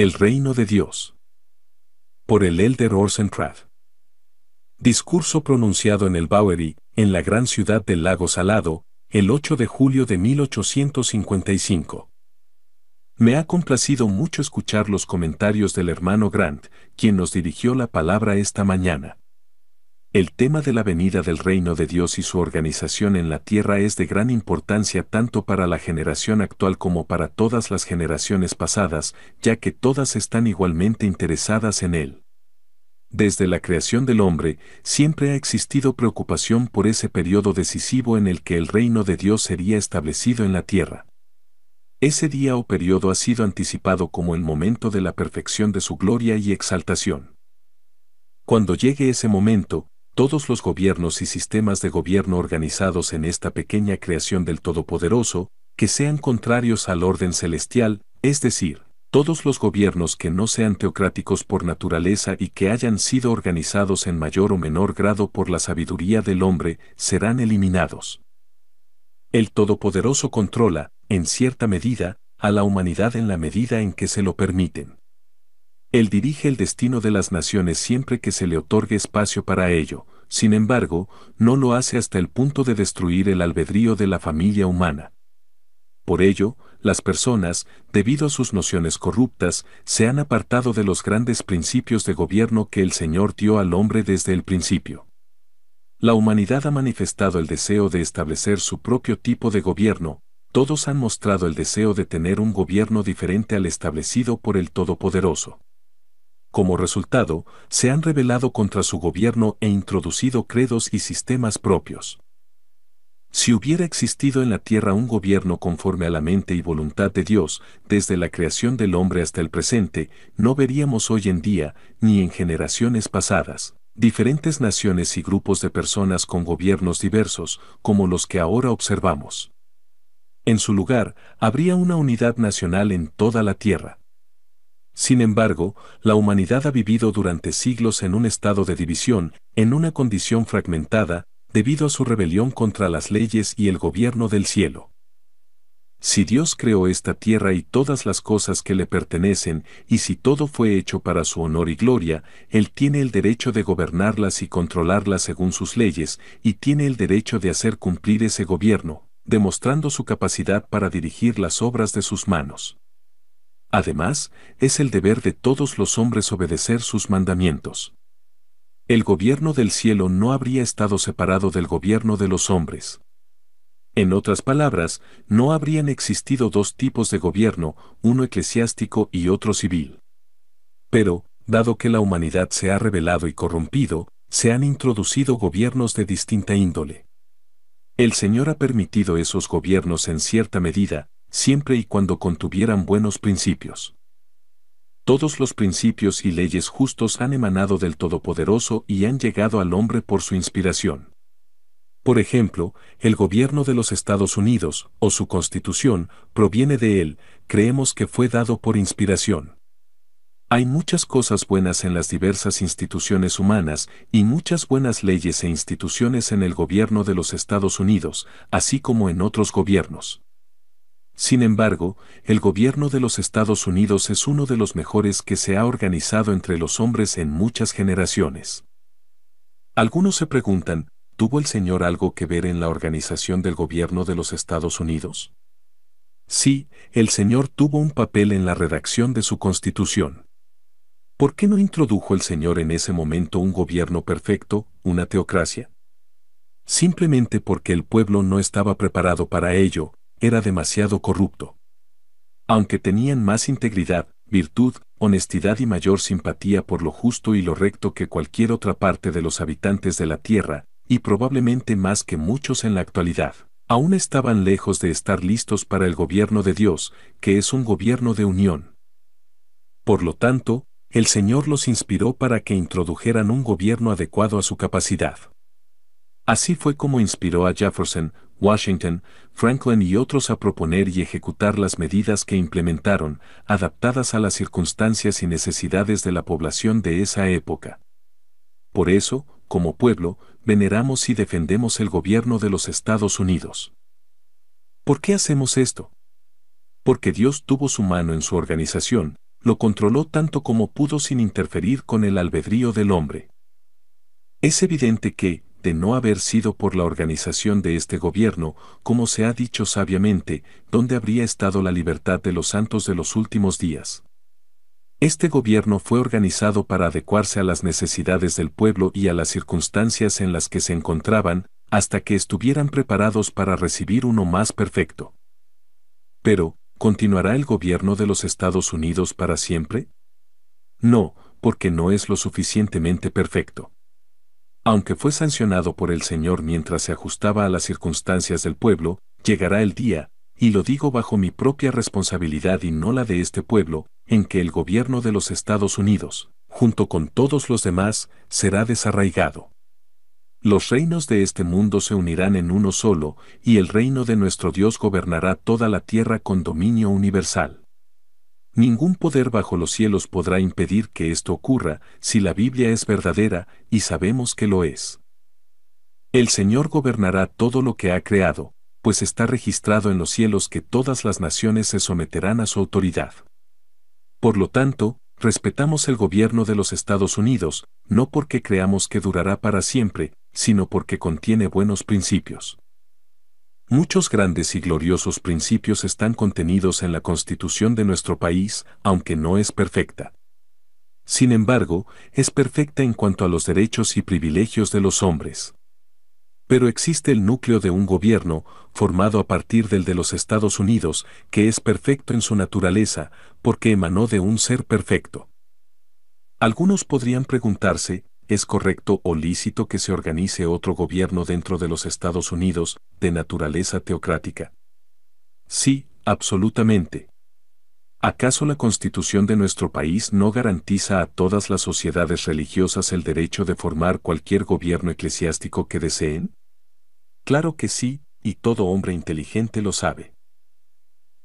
El reino de Dios. Por el Elder Pratt. Discurso pronunciado en el Bowery, en la gran ciudad del Lago Salado, el 8 de julio de 1855. Me ha complacido mucho escuchar los comentarios del hermano Grant, quien nos dirigió la palabra esta mañana. El tema de la venida del reino de Dios y su organización en la tierra es de gran importancia tanto para la generación actual como para todas las generaciones pasadas, ya que todas están igualmente interesadas en él. Desde la creación del hombre, siempre ha existido preocupación por ese periodo decisivo en el que el reino de Dios sería establecido en la tierra. Ese día o periodo ha sido anticipado como el momento de la perfección de su gloria y exaltación. Cuando llegue ese momento, todos los gobiernos y sistemas de gobierno organizados en esta pequeña creación del Todopoderoso, que sean contrarios al orden celestial, es decir, todos los gobiernos que no sean teocráticos por naturaleza y que hayan sido organizados en mayor o menor grado por la sabiduría del hombre, serán eliminados. El Todopoderoso controla, en cierta medida, a la humanidad en la medida en que se lo permiten. Él dirige el destino de las naciones siempre que se le otorgue espacio para ello, sin embargo, no lo hace hasta el punto de destruir el albedrío de la familia humana. Por ello, las personas, debido a sus nociones corruptas, se han apartado de los grandes principios de gobierno que el Señor dio al hombre desde el principio. La humanidad ha manifestado el deseo de establecer su propio tipo de gobierno, todos han mostrado el deseo de tener un gobierno diferente al establecido por el Todopoderoso. Como resultado, se han rebelado contra su gobierno e introducido credos y sistemas propios. Si hubiera existido en la tierra un gobierno conforme a la mente y voluntad de Dios, desde la creación del hombre hasta el presente, no veríamos hoy en día, ni en generaciones pasadas, diferentes naciones y grupos de personas con gobiernos diversos, como los que ahora observamos. En su lugar, habría una unidad nacional en toda la tierra. Sin embargo, la humanidad ha vivido durante siglos en un estado de división, en una condición fragmentada, debido a su rebelión contra las leyes y el gobierno del cielo. Si Dios creó esta tierra y todas las cosas que le pertenecen, y si todo fue hecho para su honor y gloria, Él tiene el derecho de gobernarlas y controlarlas según sus leyes, y tiene el derecho de hacer cumplir ese gobierno, demostrando su capacidad para dirigir las obras de sus manos. Además, es el deber de todos los hombres obedecer sus mandamientos. El gobierno del cielo no habría estado separado del gobierno de los hombres. En otras palabras, no habrían existido dos tipos de gobierno, uno eclesiástico y otro civil. Pero, dado que la humanidad se ha revelado y corrompido, se han introducido gobiernos de distinta índole. El Señor ha permitido esos gobiernos en cierta medida, siempre y cuando contuvieran buenos principios. Todos los principios y leyes justos han emanado del Todopoderoso y han llegado al hombre por su inspiración. Por ejemplo, el gobierno de los Estados Unidos, o su constitución, proviene de él, creemos que fue dado por inspiración. Hay muchas cosas buenas en las diversas instituciones humanas y muchas buenas leyes e instituciones en el gobierno de los Estados Unidos, así como en otros gobiernos. Sin embargo, el gobierno de los Estados Unidos es uno de los mejores que se ha organizado entre los hombres en muchas generaciones. Algunos se preguntan, ¿tuvo el señor algo que ver en la organización del gobierno de los Estados Unidos? Sí, el señor tuvo un papel en la redacción de su constitución. ¿Por qué no introdujo el señor en ese momento un gobierno perfecto, una teocracia? Simplemente porque el pueblo no estaba preparado para ello, era demasiado corrupto. Aunque tenían más integridad, virtud, honestidad y mayor simpatía por lo justo y lo recto que cualquier otra parte de los habitantes de la Tierra, y probablemente más que muchos en la actualidad, aún estaban lejos de estar listos para el gobierno de Dios, que es un gobierno de unión. Por lo tanto, el Señor los inspiró para que introdujeran un gobierno adecuado a su capacidad. Así fue como inspiró a Jefferson, Washington, Franklin y otros a proponer y ejecutar las medidas que implementaron, adaptadas a las circunstancias y necesidades de la población de esa época. Por eso, como pueblo, veneramos y defendemos el gobierno de los Estados Unidos. ¿Por qué hacemos esto? Porque Dios tuvo su mano en su organización, lo controló tanto como pudo sin interferir con el albedrío del hombre. Es evidente que, de no haber sido por la organización de este gobierno, como se ha dicho sabiamente, donde habría estado la libertad de los santos de los últimos días. Este gobierno fue organizado para adecuarse a las necesidades del pueblo y a las circunstancias en las que se encontraban, hasta que estuvieran preparados para recibir uno más perfecto. Pero, ¿continuará el gobierno de los Estados Unidos para siempre? No, porque no es lo suficientemente perfecto. Aunque fue sancionado por el Señor mientras se ajustaba a las circunstancias del pueblo, llegará el día, y lo digo bajo mi propia responsabilidad y no la de este pueblo, en que el gobierno de los Estados Unidos, junto con todos los demás, será desarraigado. Los reinos de este mundo se unirán en uno solo, y el reino de nuestro Dios gobernará toda la tierra con dominio universal. Ningún poder bajo los cielos podrá impedir que esto ocurra si la Biblia es verdadera y sabemos que lo es. El Señor gobernará todo lo que ha creado, pues está registrado en los cielos que todas las naciones se someterán a su autoridad. Por lo tanto, respetamos el gobierno de los Estados Unidos, no porque creamos que durará para siempre, sino porque contiene buenos principios. Muchos grandes y gloriosos principios están contenidos en la constitución de nuestro país, aunque no es perfecta. Sin embargo, es perfecta en cuanto a los derechos y privilegios de los hombres. Pero existe el núcleo de un gobierno, formado a partir del de los Estados Unidos, que es perfecto en su naturaleza, porque emanó de un ser perfecto. Algunos podrían preguntarse, es correcto o lícito que se organice otro gobierno dentro de los Estados Unidos, de naturaleza teocrática. Sí, absolutamente. ¿Acaso la constitución de nuestro país no garantiza a todas las sociedades religiosas el derecho de formar cualquier gobierno eclesiástico que deseen? Claro que sí, y todo hombre inteligente lo sabe.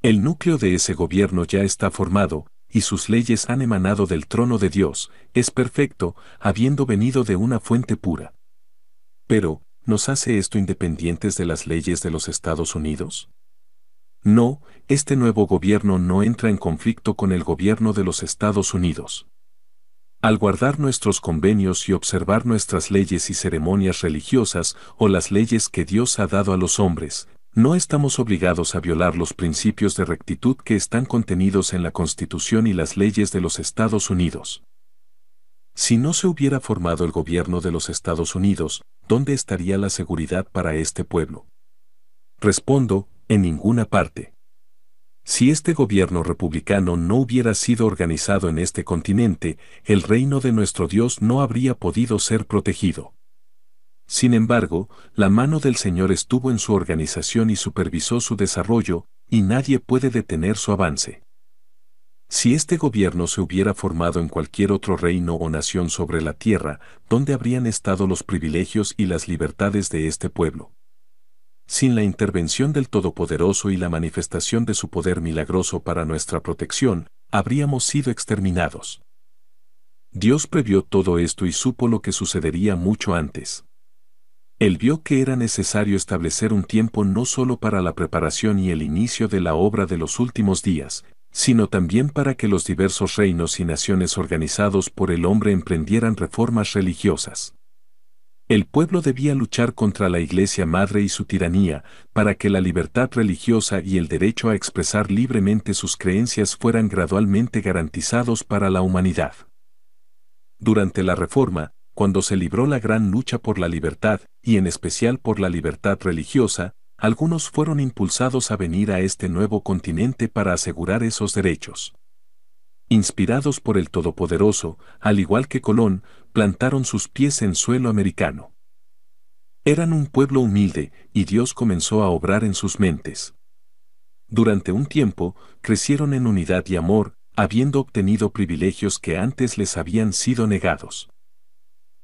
El núcleo de ese gobierno ya está formado, y sus leyes han emanado del trono de Dios, es perfecto, habiendo venido de una fuente pura. Pero, ¿nos hace esto independientes de las leyes de los Estados Unidos? No, este nuevo gobierno no entra en conflicto con el gobierno de los Estados Unidos. Al guardar nuestros convenios y observar nuestras leyes y ceremonias religiosas o las leyes que Dios ha dado a los hombres, no estamos obligados a violar los principios de rectitud que están contenidos en la Constitución y las leyes de los Estados Unidos. Si no se hubiera formado el gobierno de los Estados Unidos, ¿dónde estaría la seguridad para este pueblo? Respondo, en ninguna parte. Si este gobierno republicano no hubiera sido organizado en este continente, el reino de nuestro Dios no habría podido ser protegido. Sin embargo, la mano del Señor estuvo en su organización y supervisó su desarrollo, y nadie puede detener su avance. Si este gobierno se hubiera formado en cualquier otro reino o nación sobre la tierra, ¿dónde habrían estado los privilegios y las libertades de este pueblo? Sin la intervención del Todopoderoso y la manifestación de su poder milagroso para nuestra protección, habríamos sido exterminados. Dios previó todo esto y supo lo que sucedería mucho antes. Él vio que era necesario establecer un tiempo no solo para la preparación y el inicio de la obra de los últimos días, sino también para que los diversos reinos y naciones organizados por el hombre emprendieran reformas religiosas. El pueblo debía luchar contra la Iglesia Madre y su tiranía, para que la libertad religiosa y el derecho a expresar libremente sus creencias fueran gradualmente garantizados para la humanidad. Durante la Reforma, cuando se libró la gran lucha por la libertad, y en especial por la libertad religiosa, algunos fueron impulsados a venir a este nuevo continente para asegurar esos derechos. Inspirados por el Todopoderoso, al igual que Colón, plantaron sus pies en suelo americano. Eran un pueblo humilde, y Dios comenzó a obrar en sus mentes. Durante un tiempo, crecieron en unidad y amor, habiendo obtenido privilegios que antes les habían sido negados.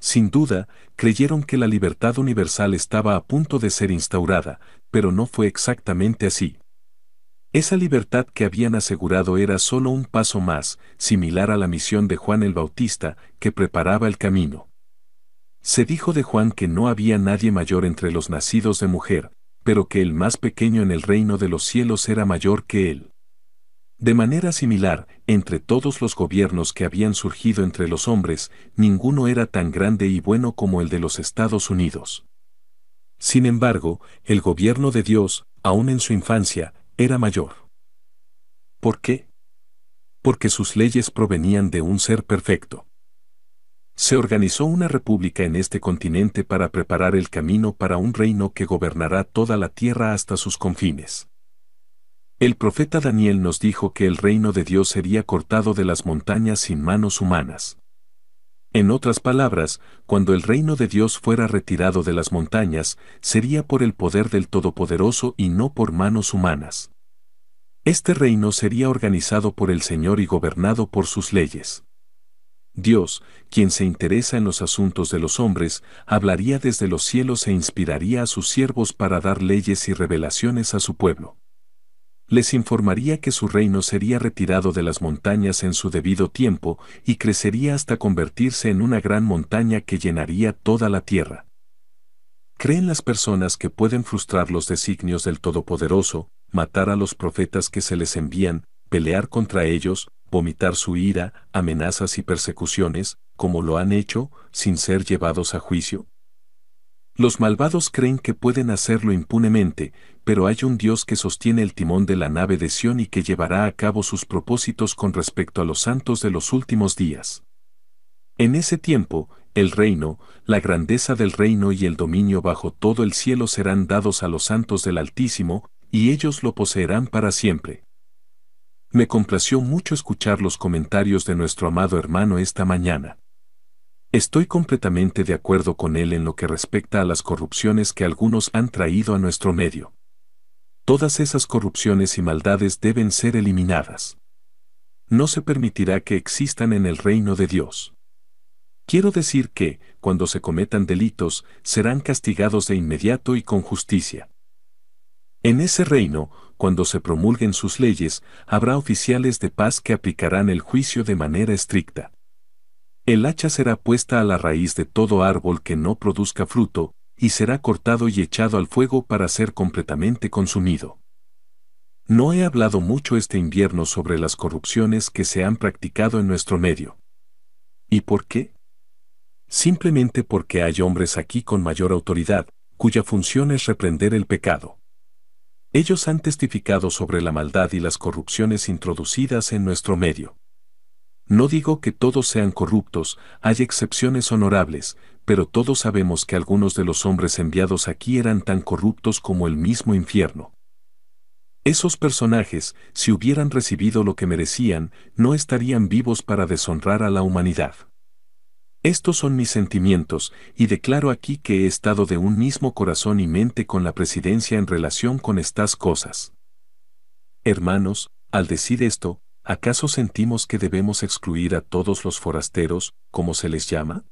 Sin duda, creyeron que la libertad universal estaba a punto de ser instaurada, pero no fue exactamente así. Esa libertad que habían asegurado era solo un paso más, similar a la misión de Juan el Bautista, que preparaba el camino. Se dijo de Juan que no había nadie mayor entre los nacidos de mujer, pero que el más pequeño en el reino de los cielos era mayor que él. De manera similar, entre todos los gobiernos que habían surgido entre los hombres, ninguno era tan grande y bueno como el de los Estados Unidos. Sin embargo, el gobierno de Dios, aun en su infancia, era mayor. ¿Por qué? Porque sus leyes provenían de un ser perfecto. Se organizó una república en este continente para preparar el camino para un reino que gobernará toda la tierra hasta sus confines. El profeta Daniel nos dijo que el reino de Dios sería cortado de las montañas sin manos humanas. En otras palabras, cuando el reino de Dios fuera retirado de las montañas, sería por el poder del Todopoderoso y no por manos humanas. Este reino sería organizado por el Señor y gobernado por sus leyes. Dios, quien se interesa en los asuntos de los hombres, hablaría desde los cielos e inspiraría a sus siervos para dar leyes y revelaciones a su pueblo les informaría que su reino sería retirado de las montañas en su debido tiempo y crecería hasta convertirse en una gran montaña que llenaría toda la tierra. Creen las personas que pueden frustrar los designios del Todopoderoso, matar a los profetas que se les envían, pelear contra ellos, vomitar su ira, amenazas y persecuciones, como lo han hecho, sin ser llevados a juicio. Los malvados creen que pueden hacerlo impunemente, pero hay un Dios que sostiene el timón de la nave de Sión y que llevará a cabo sus propósitos con respecto a los santos de los últimos días. En ese tiempo, el reino, la grandeza del reino y el dominio bajo todo el cielo serán dados a los santos del Altísimo, y ellos lo poseerán para siempre. Me complació mucho escuchar los comentarios de nuestro amado hermano esta mañana. Estoy completamente de acuerdo con él en lo que respecta a las corrupciones que algunos han traído a nuestro medio. Todas esas corrupciones y maldades deben ser eliminadas. No se permitirá que existan en el reino de Dios. Quiero decir que, cuando se cometan delitos, serán castigados de inmediato y con justicia. En ese reino, cuando se promulguen sus leyes, habrá oficiales de paz que aplicarán el juicio de manera estricta. El hacha será puesta a la raíz de todo árbol que no produzca fruto, y será cortado y echado al fuego para ser completamente consumido. No he hablado mucho este invierno sobre las corrupciones que se han practicado en nuestro medio. ¿Y por qué? Simplemente porque hay hombres aquí con mayor autoridad, cuya función es reprender el pecado. Ellos han testificado sobre la maldad y las corrupciones introducidas en nuestro medio. No digo que todos sean corruptos, hay excepciones honorables, pero todos sabemos que algunos de los hombres enviados aquí eran tan corruptos como el mismo infierno. Esos personajes, si hubieran recibido lo que merecían, no estarían vivos para deshonrar a la humanidad. Estos son mis sentimientos, y declaro aquí que he estado de un mismo corazón y mente con la presidencia en relación con estas cosas. Hermanos, al decir esto, ¿acaso sentimos que debemos excluir a todos los forasteros, como se les llama?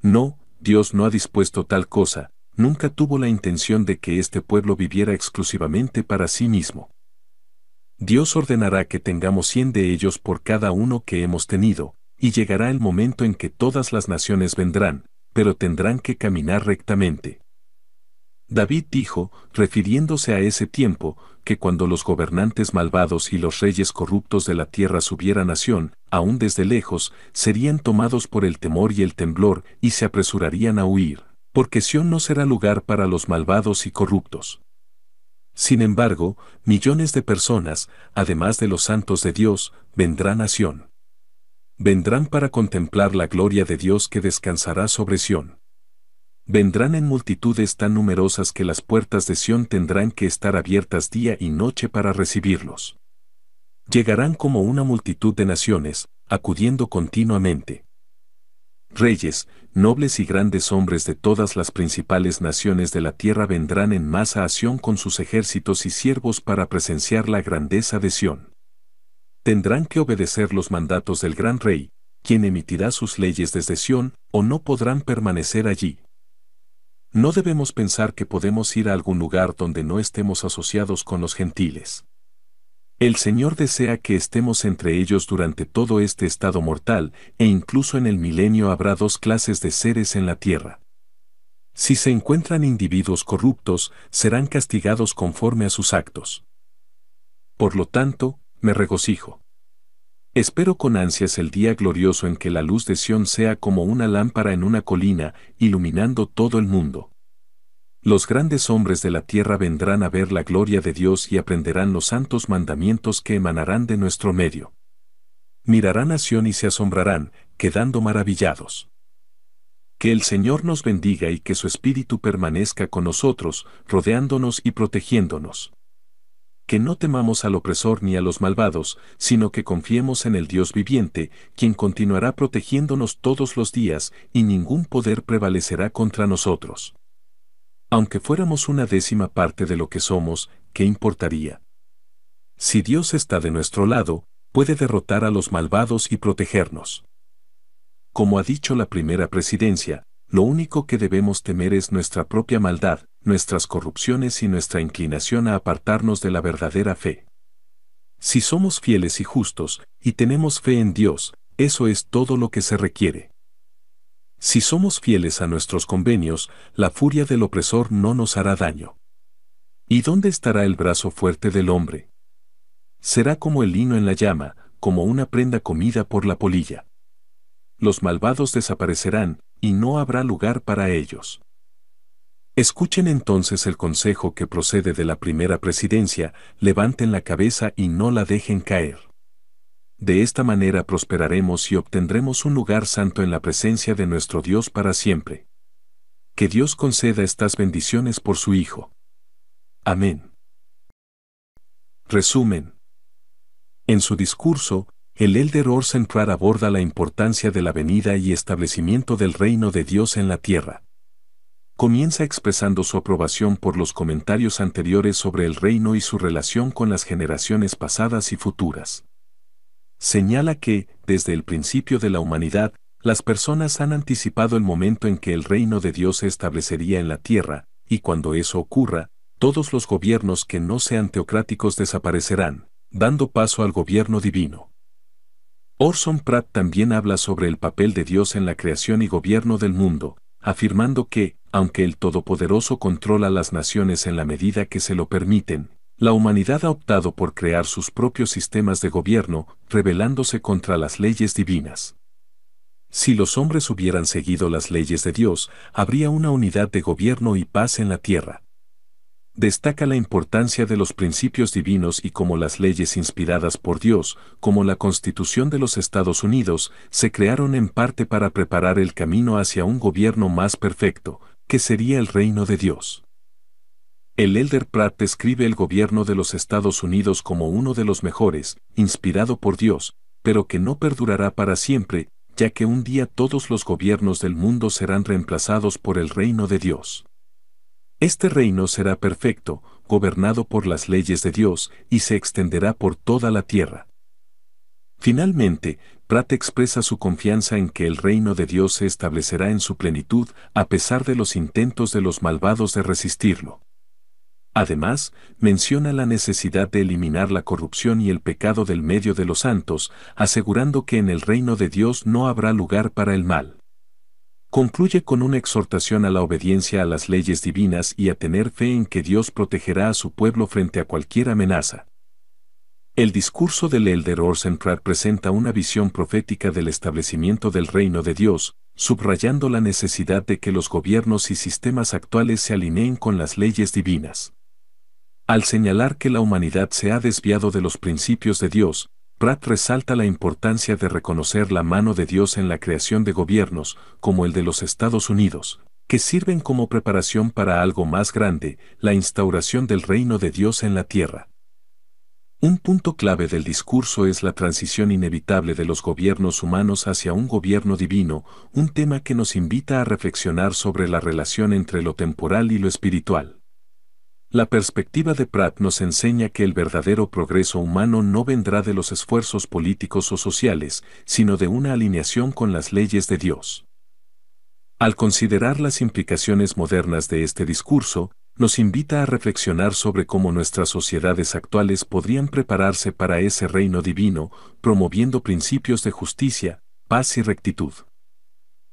No, Dios no ha dispuesto tal cosa, nunca tuvo la intención de que este pueblo viviera exclusivamente para sí mismo. Dios ordenará que tengamos cien de ellos por cada uno que hemos tenido, y llegará el momento en que todas las naciones vendrán, pero tendrán que caminar rectamente. David dijo, refiriéndose a ese tiempo, que cuando los gobernantes malvados y los reyes corruptos de la tierra subieran a Sión, aún desde lejos, serían tomados por el temor y el temblor y se apresurarían a huir, porque Sión no será lugar para los malvados y corruptos. Sin embargo, millones de personas, además de los santos de Dios, vendrán a Sión. Vendrán para contemplar la gloria de Dios que descansará sobre Sión. Vendrán en multitudes tan numerosas que las puertas de Sión tendrán que estar abiertas día y noche para recibirlos. Llegarán como una multitud de naciones, acudiendo continuamente. Reyes, nobles y grandes hombres de todas las principales naciones de la tierra vendrán en masa a Sión con sus ejércitos y siervos para presenciar la grandeza de Sión. Tendrán que obedecer los mandatos del gran rey, quien emitirá sus leyes desde Sión, o no podrán permanecer allí. No debemos pensar que podemos ir a algún lugar donde no estemos asociados con los gentiles. El Señor desea que estemos entre ellos durante todo este estado mortal e incluso en el milenio habrá dos clases de seres en la tierra. Si se encuentran individuos corruptos, serán castigados conforme a sus actos. Por lo tanto, me regocijo. Espero con ansias el día glorioso en que la luz de Sión sea como una lámpara en una colina, iluminando todo el mundo. Los grandes hombres de la tierra vendrán a ver la gloria de Dios y aprenderán los santos mandamientos que emanarán de nuestro medio. Mirarán a Sión y se asombrarán, quedando maravillados. Que el Señor nos bendiga y que su espíritu permanezca con nosotros, rodeándonos y protegiéndonos que no temamos al opresor ni a los malvados, sino que confiemos en el Dios viviente, quien continuará protegiéndonos todos los días, y ningún poder prevalecerá contra nosotros. Aunque fuéramos una décima parte de lo que somos, ¿qué importaría? Si Dios está de nuestro lado, puede derrotar a los malvados y protegernos. Como ha dicho la primera presidencia, lo único que debemos temer es nuestra propia maldad, nuestras corrupciones y nuestra inclinación a apartarnos de la verdadera fe. Si somos fieles y justos, y tenemos fe en Dios, eso es todo lo que se requiere. Si somos fieles a nuestros convenios, la furia del opresor no nos hará daño. ¿Y dónde estará el brazo fuerte del hombre? Será como el lino en la llama, como una prenda comida por la polilla. Los malvados desaparecerán, y no habrá lugar para ellos. Escuchen entonces el consejo que procede de la primera presidencia, levanten la cabeza y no la dejen caer. De esta manera prosperaremos y obtendremos un lugar santo en la presencia de nuestro Dios para siempre. Que Dios conceda estas bendiciones por su Hijo. Amén. Resumen. En su discurso, el Elder Orsen aborda la importancia de la venida y establecimiento del reino de Dios en la tierra comienza expresando su aprobación por los comentarios anteriores sobre el reino y su relación con las generaciones pasadas y futuras. Señala que, desde el principio de la humanidad, las personas han anticipado el momento en que el reino de Dios se establecería en la tierra, y cuando eso ocurra, todos los gobiernos que no sean teocráticos desaparecerán, dando paso al gobierno divino. Orson Pratt también habla sobre el papel de Dios en la creación y gobierno del mundo, afirmando que, aunque el Todopoderoso controla las naciones en la medida que se lo permiten, la humanidad ha optado por crear sus propios sistemas de gobierno, rebelándose contra las leyes divinas. Si los hombres hubieran seguido las leyes de Dios, habría una unidad de gobierno y paz en la tierra. Destaca la importancia de los principios divinos y cómo las leyes inspiradas por Dios, como la Constitución de los Estados Unidos, se crearon en parte para preparar el camino hacia un gobierno más perfecto, que sería el reino de Dios. El Elder Pratt describe el gobierno de los Estados Unidos como uno de los mejores, inspirado por Dios, pero que no perdurará para siempre, ya que un día todos los gobiernos del mundo serán reemplazados por el reino de Dios. Este reino será perfecto, gobernado por las leyes de Dios, y se extenderá por toda la tierra. Finalmente, Pratt expresa su confianza en que el reino de Dios se establecerá en su plenitud a pesar de los intentos de los malvados de resistirlo. Además, menciona la necesidad de eliminar la corrupción y el pecado del medio de los santos, asegurando que en el reino de Dios no habrá lugar para el mal. Concluye con una exhortación a la obediencia a las leyes divinas y a tener fe en que Dios protegerá a su pueblo frente a cualquier amenaza. El discurso del Elder Pratt presenta una visión profética del establecimiento del reino de Dios, subrayando la necesidad de que los gobiernos y sistemas actuales se alineen con las leyes divinas. Al señalar que la humanidad se ha desviado de los principios de Dios, Pratt resalta la importancia de reconocer la mano de Dios en la creación de gobiernos, como el de los Estados Unidos, que sirven como preparación para algo más grande, la instauración del reino de Dios en la tierra. Un punto clave del discurso es la transición inevitable de los gobiernos humanos hacia un gobierno divino, un tema que nos invita a reflexionar sobre la relación entre lo temporal y lo espiritual. La perspectiva de Pratt nos enseña que el verdadero progreso humano no vendrá de los esfuerzos políticos o sociales, sino de una alineación con las leyes de Dios. Al considerar las implicaciones modernas de este discurso, nos invita a reflexionar sobre cómo nuestras sociedades actuales podrían prepararse para ese reino divino, promoviendo principios de justicia, paz y rectitud.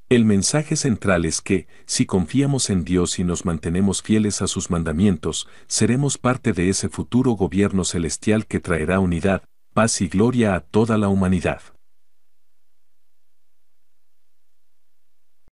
El mensaje central es que, si confiamos en Dios y nos mantenemos fieles a sus mandamientos, seremos parte de ese futuro gobierno celestial que traerá unidad, paz y gloria a toda la humanidad.